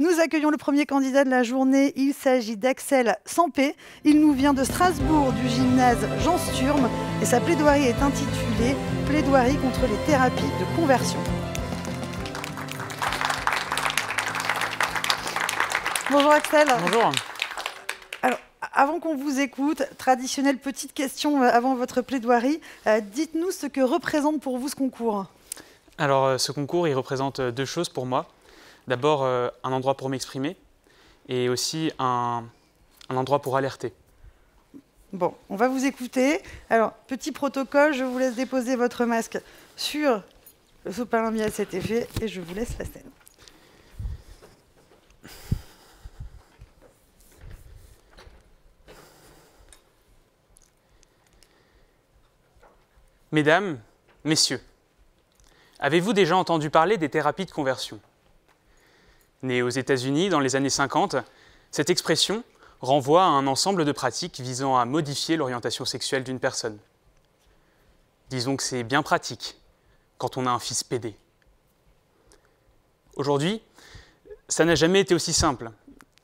Nous accueillons le premier candidat de la journée. Il s'agit d'Axel Sampé. Il nous vient de Strasbourg, du gymnase Jean Sturm. Et sa plaidoirie est intitulée Plaidoirie contre les thérapies de conversion. Bonjour Axel. Bonjour. Alors, avant qu'on vous écoute, traditionnelle petite question avant votre plaidoirie. Euh, dites-nous ce que représente pour vous ce concours. Alors, euh, ce concours, il représente deux choses pour moi. D'abord, euh, un endroit pour m'exprimer et aussi un, endroit pour alerter. Bon, on va vous écouter. Alors, petit protocole, je vous laisse déposer votre masque sur le sous à cet effet et je vous laisse la scène. Mesdames, Messieurs, avez-vous déjà entendu parler des thérapies de conversion Né aux États-Unis dans les années 50, cette expression renvoie à un ensemble de pratiques visant à modifier l'orientation sexuelle d'une personne. Disons que c'est bien pratique quand on a un fils pédé. Aujourd'hui, ça n'a jamais été aussi simple.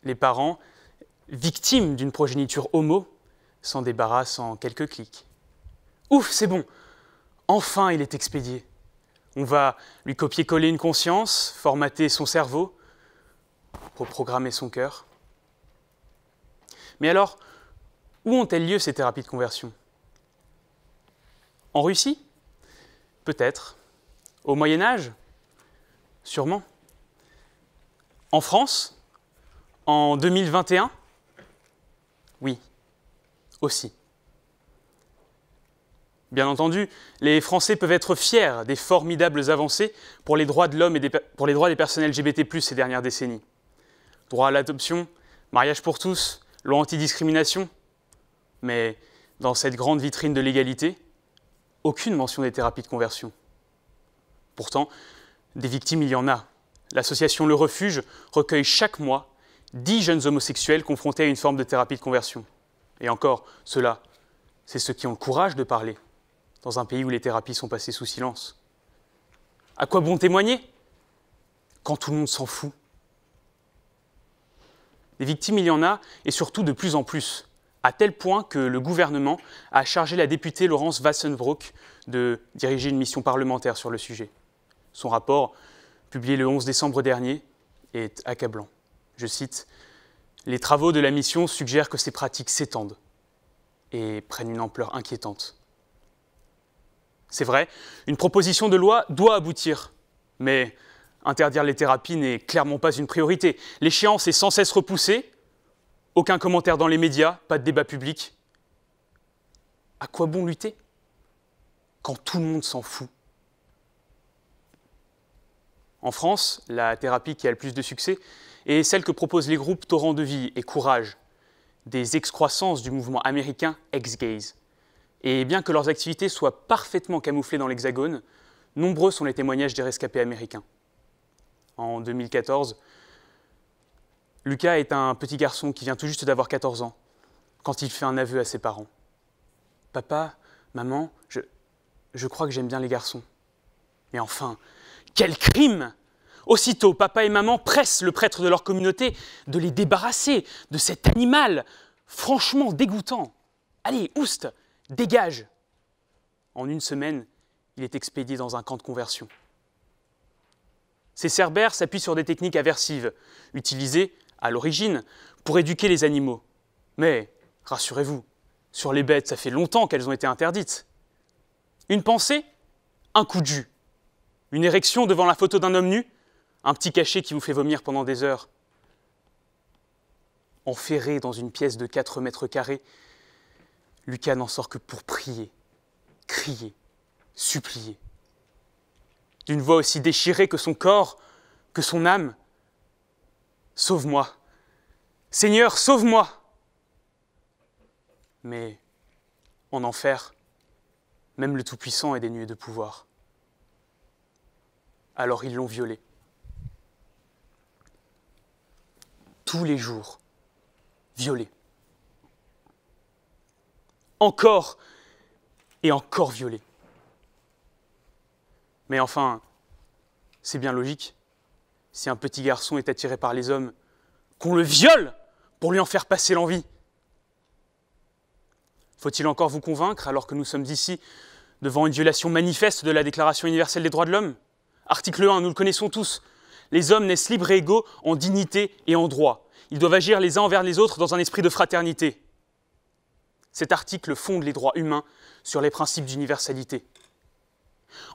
Les parents, victimes d'une progéniture homo, s'en débarrassent en quelques clics. Ouf, c'est bon Enfin, il est expédié. On va lui copier-coller une conscience, formater son cerveau, programmer son cœur. Mais alors, où ont-elles lieu ces thérapies de conversion En Russie Peut-être. Au Moyen Âge Sûrement. En France En 2021 Oui, aussi. Bien entendu, les Français peuvent être fiers des formidables avancées pour les droits de l'homme et des, pour les droits des personnes LGBT+ ces dernières décennies droit à l'adoption, mariage pour tous, loi antidiscrimination. Mais dans cette grande vitrine de l'égalité, aucune mention des thérapies de conversion. Pourtant, des victimes, il y en a. L'association Le Refuge recueille chaque mois 10 jeunes homosexuels confrontés à une forme de thérapie de conversion. Et encore, ceux-là, c'est ceux qui ont le courage de parler, dans un pays où les thérapies sont passées sous silence. À quoi bon témoigner quand tout le monde s'en fout des victimes, il y en a, et surtout de plus en plus, à tel point que le gouvernement a chargé la députée Laurence Wassenbroek de diriger une mission parlementaire sur le sujet. Son rapport, publié le 11 décembre dernier, est accablant. Je cite Les travaux de la mission suggèrent que ces pratiques s'étendent et prennent une ampleur inquiétante. C'est vrai, une proposition de loi doit aboutir, mais Interdire les thérapies n'est clairement pas une priorité. L'échéance est sans cesse repoussée. Aucun commentaire dans les médias, pas de débat public. À quoi bon lutter quand tout le monde s'en fout En France, la thérapie qui a le plus de succès est celle que proposent les groupes Torrent de vie et Courage, des excroissances du mouvement américain ex-gays. Et bien que leurs activités soient parfaitement camouflées dans l'Hexagone, nombreux sont les témoignages des rescapés américains en 2014. Lucas est un petit garçon qui vient tout juste d'avoir 14 ans quand il fait un aveu à ses parents. Papa, maman, je, je crois que j'aime bien les garçons. Mais enfin, quel crime Aussitôt, papa et maman pressent le prêtre de leur communauté de les débarrasser de cet animal franchement dégoûtant. Allez, ouste, dégage En une semaine, il est expédié dans un camp de conversion. Ces cerbères s'appuient sur des techniques aversives, utilisées, à l'origine, pour éduquer les animaux. Mais, rassurez-vous, sur les bêtes, ça fait longtemps qu'elles ont été interdites. Une pensée Un coup de jus. Une érection devant la photo d'un homme nu Un petit cachet qui vous fait vomir pendant des heures Enferré dans une pièce de 4 mètres carrés, Lucas n'en sort que pour prier, crier, supplier d'une voix aussi déchirée que son corps, que son âme. Sauve-moi. Seigneur, sauve-moi. Mais en enfer, même le Tout-Puissant est dénué de pouvoir. Alors ils l'ont violé. Tous les jours, violé. Encore et encore violé. Mais enfin, c'est bien logique. Si un petit garçon est attiré par les hommes, qu'on le viole pour lui en faire passer l'envie. Faut-il encore vous convaincre, alors que nous sommes ici devant une violation manifeste de la Déclaration universelle des droits de l'homme Article 1, nous le connaissons tous. Les hommes naissent libres et égaux en dignité et en droit. Ils doivent agir les uns envers les autres dans un esprit de fraternité. Cet article fonde les droits humains sur les principes d'universalité.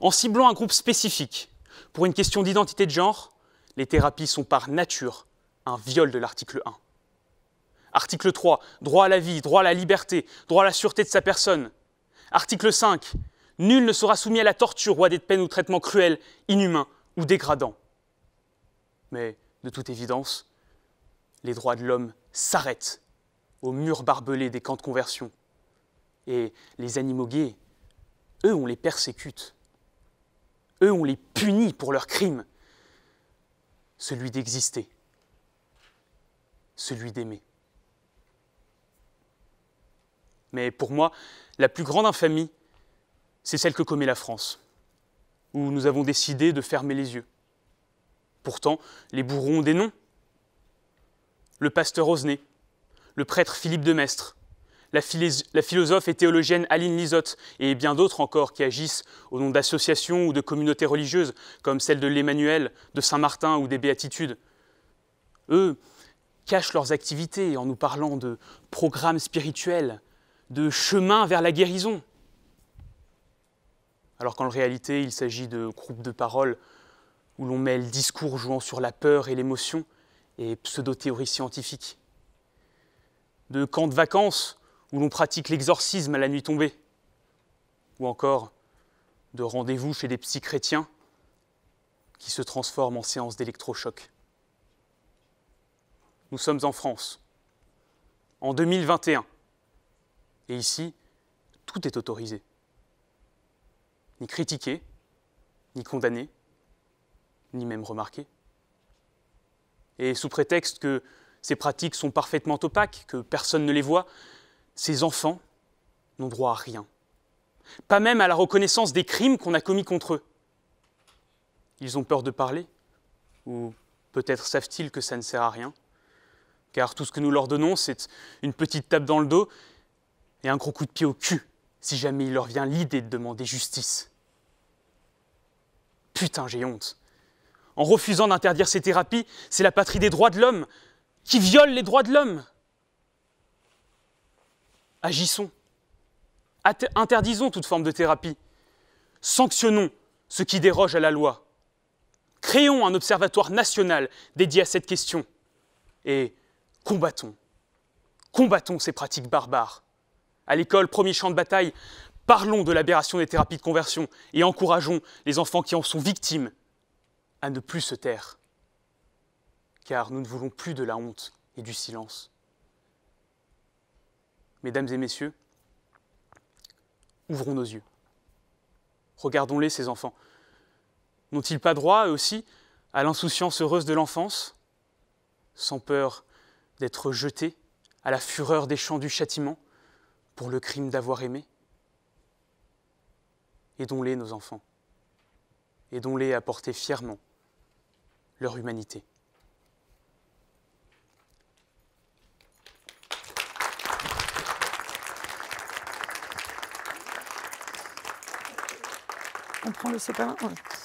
En ciblant un groupe spécifique pour une question d'identité de genre, les thérapies sont par nature un viol de l'article 1. Article 3, droit à la vie, droit à la liberté, droit à la sûreté de sa personne. Article 5, nul ne sera soumis à la torture ou à des peines ou traitements cruels, inhumains ou dégradants. Mais, de toute évidence, les droits de l'homme s'arrêtent aux murs barbelés des camps de conversion. Et les animaux gays, eux, on les persécute. Eux, on les punit pour leur crime. Celui d'exister. Celui d'aimer. Mais pour moi, la plus grande infamie, c'est celle que commet la France, où nous avons décidé de fermer les yeux. Pourtant, les bourrons ont des noms. Le pasteur Osnay, le prêtre Philippe de Mestre, la, philosophe et théologienne Aline Lisotte et bien d'autres encore qui agissent au nom d'associations ou de communautés religieuses comme celle de l'Emmanuel, de Saint-Martin ou des Béatitudes. Eux cachent leurs activités en nous parlant de programmes spirituels, de chemins vers la guérison. Alors qu'en réalité, il s'agit de groupes de paroles où l'on mêle discours jouant sur la peur et l'émotion et pseudo-théories scientifiques. De camps de vacances où l'on pratique l'exorcisme à la nuit tombée, ou encore de rendez-vous chez des psy chrétiens qui se transforment en séances d'électrochoc. Nous sommes en France, en 2021, et ici, tout est autorisé. Ni critiqué, ni condamné, ni même remarqué. Et sous prétexte que ces pratiques sont parfaitement opaques, que personne ne les voit, ces enfants n'ont droit à rien, pas même à la reconnaissance des crimes qu'on a commis contre eux. Ils ont peur de parler, ou peut-être savent-ils que ça ne sert à rien, car tout ce que nous leur donnons, c'est une petite tape dans le dos et un gros coup de pied au cul, si jamais il leur vient l'idée de demander justice. Putain, j'ai honte. En refusant d'interdire ces thérapies, c'est la patrie des droits de l'homme qui viole les droits de l'homme agissons. Interdisons toute forme de thérapie. Sanctionnons ce qui déroge à la loi. Créons un observatoire national dédié à cette question. Et combattons. Combattons ces pratiques barbares. À l'école, premier champ de bataille, parlons de l'aberration des thérapies de conversion et encourageons les enfants qui en sont victimes à ne plus se taire. Car nous ne voulons plus de la honte et du silence. Mesdames et messieurs, ouvrons nos yeux. Regardons-les, ces enfants. N'ont-ils pas droit, eux aussi, à l'insouciance heureuse de l'enfance, sans peur d'être jetés à la fureur des champs du châtiment pour le crime d'avoir aimé Aidons-les, nos enfants. Aidons-les à porter fièrement leur humanité. on ne sait pas. Ouais.